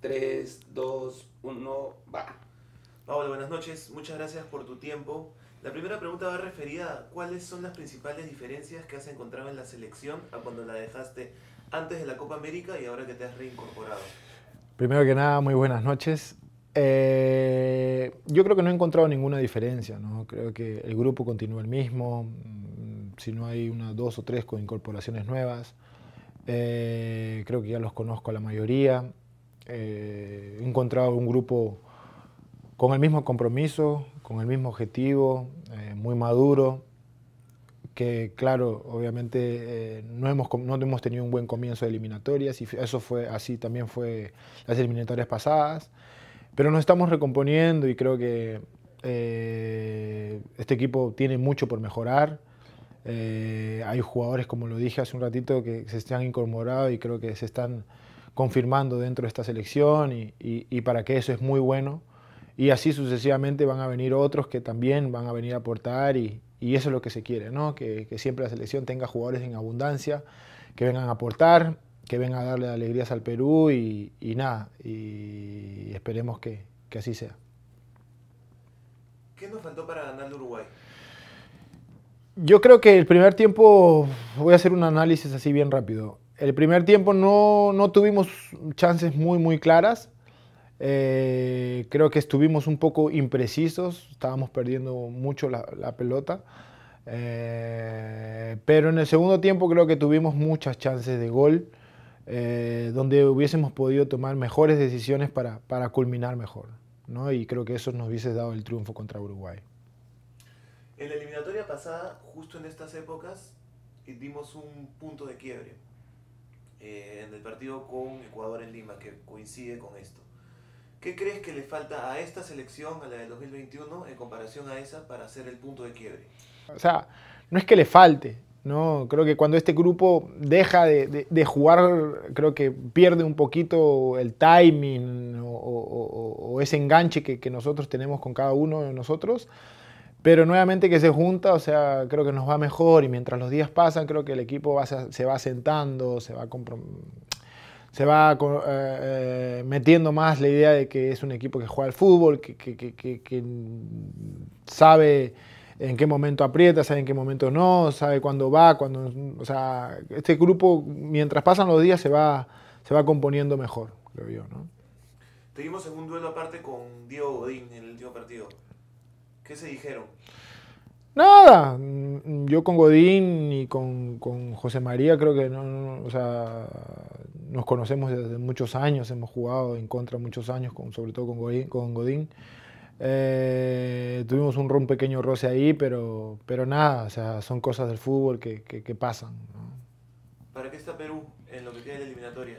3, 2, 1, va. Pablo, buenas noches. Muchas gracias por tu tiempo. La primera pregunta va referida a cuáles son las principales diferencias que has encontrado en la selección a cuando la dejaste antes de la Copa América y ahora que te has reincorporado. Primero que nada, muy buenas noches. Eh, yo creo que no he encontrado ninguna diferencia, ¿no? Creo que el grupo continúa el mismo, mm, si no hay una, dos o tres con incorporaciones nuevas. Eh, creo que ya los conozco a la mayoría. Eh, he encontrado un grupo con el mismo compromiso, con el mismo objetivo, eh, muy maduro, que claro, obviamente eh, no, hemos, no hemos tenido un buen comienzo de eliminatorias y eso fue así también fue las eliminatorias pasadas, pero nos estamos recomponiendo y creo que este equipo tiene mucho por mejorar. hay jugadores, como lo dije hace un ratito, que se están incorporado y creo que se están confirmando dentro de esta selección y, para que eso es muy bueno. Y así sucesivamente van a venir otros que también van a venir a aportar y, eso es lo que se quiere, ¿no? Que, siempre la selección tenga jugadores en abundancia, que vengan a aportar, que vengan a darle alegrías al Perú y, nada, y esperemos que, así sea. ¿Qué nos faltó para ganar Uruguay? Yo creo que el primer tiempo, voy a hacer un análisis así bien rápido el primer tiempo no, tuvimos chances muy, muy claras. Eh, creo que estuvimos un poco imprecisos, estábamos perdiendo mucho la, pelota. Eh, pero en el segundo tiempo creo que tuvimos muchas chances de gol, eh, donde hubiésemos podido tomar mejores decisiones para, culminar mejor. ¿no? Y creo que eso nos hubiese dado el triunfo contra Uruguay. En la eliminatoria pasada, justo en estas épocas, dimos un punto de quiebre eh, en el partido con Ecuador en Lima, que coincide con esto. ¿Qué crees que le falta a esta selección, a la del 2021, en comparación a esa, para hacer el punto de quiebre? O sea, no es que le falte, ¿no? Creo que cuando este grupo deja de, de, jugar, creo que pierde un poquito el timing o, ese enganche que, que, nosotros tenemos con cada uno de nosotros. Pero nuevamente que se junta, o sea, creo que nos va mejor y mientras los días pasan, creo que el equipo se va sentando, se va, se va eh, eh, metiendo más la idea de que es un equipo que juega al fútbol, que, sabe en qué momento aprieta, sabe en qué momento no, sabe cuándo va, cuando, o sea, este grupo mientras pasan los días se va, se va componiendo mejor, creo yo, ¿no? Tuvimos en un duelo aparte con Diego Godín en el último partido. ¿Qué se dijeron? Nada, yo con Godín y con, José María creo que no, o sea, nos conocemos desde muchos años, hemos jugado en contra muchos años, con, sobre todo con Godín. Eh, tuvimos un, pequeño roce ahí, pero, pero nada, o sea, son cosas del fútbol que, pasan. ¿Para qué está Perú en lo que queda de eliminatoria?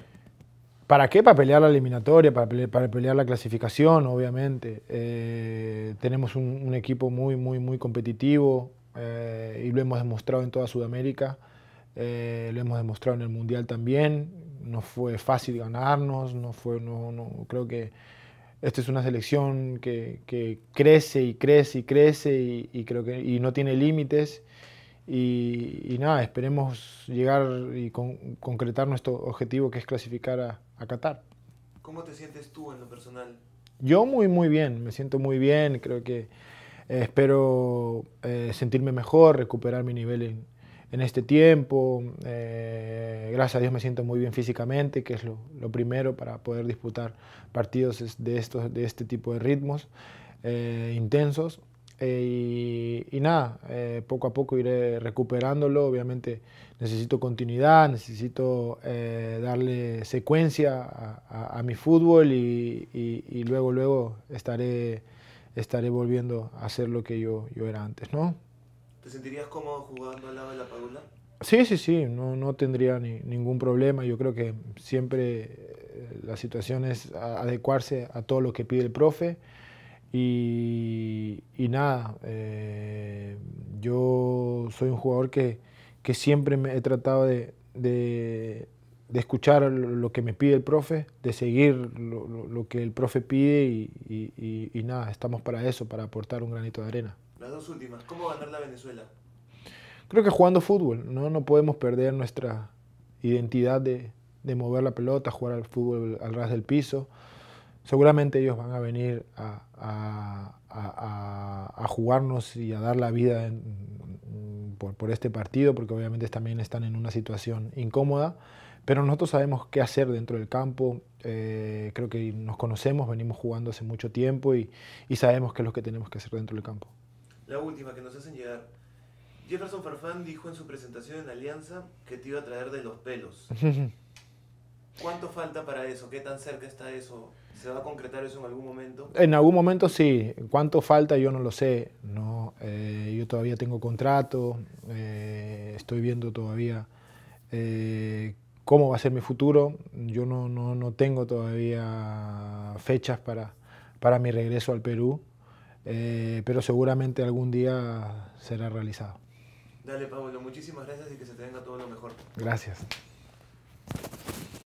¿Para qué? Para pelear la eliminatoria, para pelear, la clasificación, obviamente. Eh, tenemos un, equipo muy, muy, muy competitivo eh, y lo hemos demostrado en toda Sudamérica, eh, lo hemos demostrado en el Mundial también. No fue fácil ganarnos, no fue, no, no, creo que esta es una selección que, crece y crece y crece y, creo que, no tiene límites. Y, nada, esperemos llegar y concretar nuestro objetivo que es clasificar a, ¿Cómo te sientes tú en lo personal? Yo muy, muy bien, me siento muy bien, creo que eh, espero eh, sentirme mejor, recuperar mi nivel en, en este tiempo. Eh, gracias a Dios me siento muy bien físicamente, que es lo, lo primero para poder disputar partidos de, estos, de este tipo de ritmos intensos. Eh, y, nada, eh, poco a poco iré recuperándolo. Obviamente necesito continuidad, necesito eh, darle secuencia a, mi fútbol y, y, luego, luego estaré, estaré volviendo a hacer lo que yo, yo era antes, ¿no? ¿Te sentirías cómodo jugando al lado de la Paula? Sí, sí, sí, no, no tendría ningún problema. Yo creo que siempre la situación es adecuarse a todo lo que pide el profe. Y, nada, eh, yo soy un jugador que, siempre me he tratado de, escuchar lo que me pide el profe, de seguir lo, que el profe pide y, nada, estamos para eso, para aportar un granito de arena. Las dos últimas, ¿cómo ganar la Venezuela? Creo que jugando fútbol, no, podemos perder nuestra identidad de, de mover la pelota, jugar al fútbol al ras del piso seguramente ellos van a venir a, jugarnos y a dar la vida por, este partido, porque obviamente también están en una situación incómoda, pero nosotros sabemos qué hacer dentro del campo, eh, creo que nos conocemos, venimos jugando hace mucho tiempo y, y sabemos qué es lo que tenemos que hacer dentro del campo. La última que nos hacen llegar. Jefferson Farfán dijo en su presentación en Alianza que te iba a traer de los pelos. ¿Cuánto falta para eso? ¿Qué tan cerca está eso? ¿Se va a concretar eso en algún momento? En algún momento sí. ¿Cuánto falta? Yo no lo sé. No, eh, yo todavía tengo contrato, eh, estoy viendo todavía eh, cómo va a ser mi futuro. Yo no, tengo todavía fechas para, para mi regreso al Perú, pero seguramente algún día será realizado. Dale, Pablo, muchísimas gracias y que se te venga todo lo mejor. Gracias.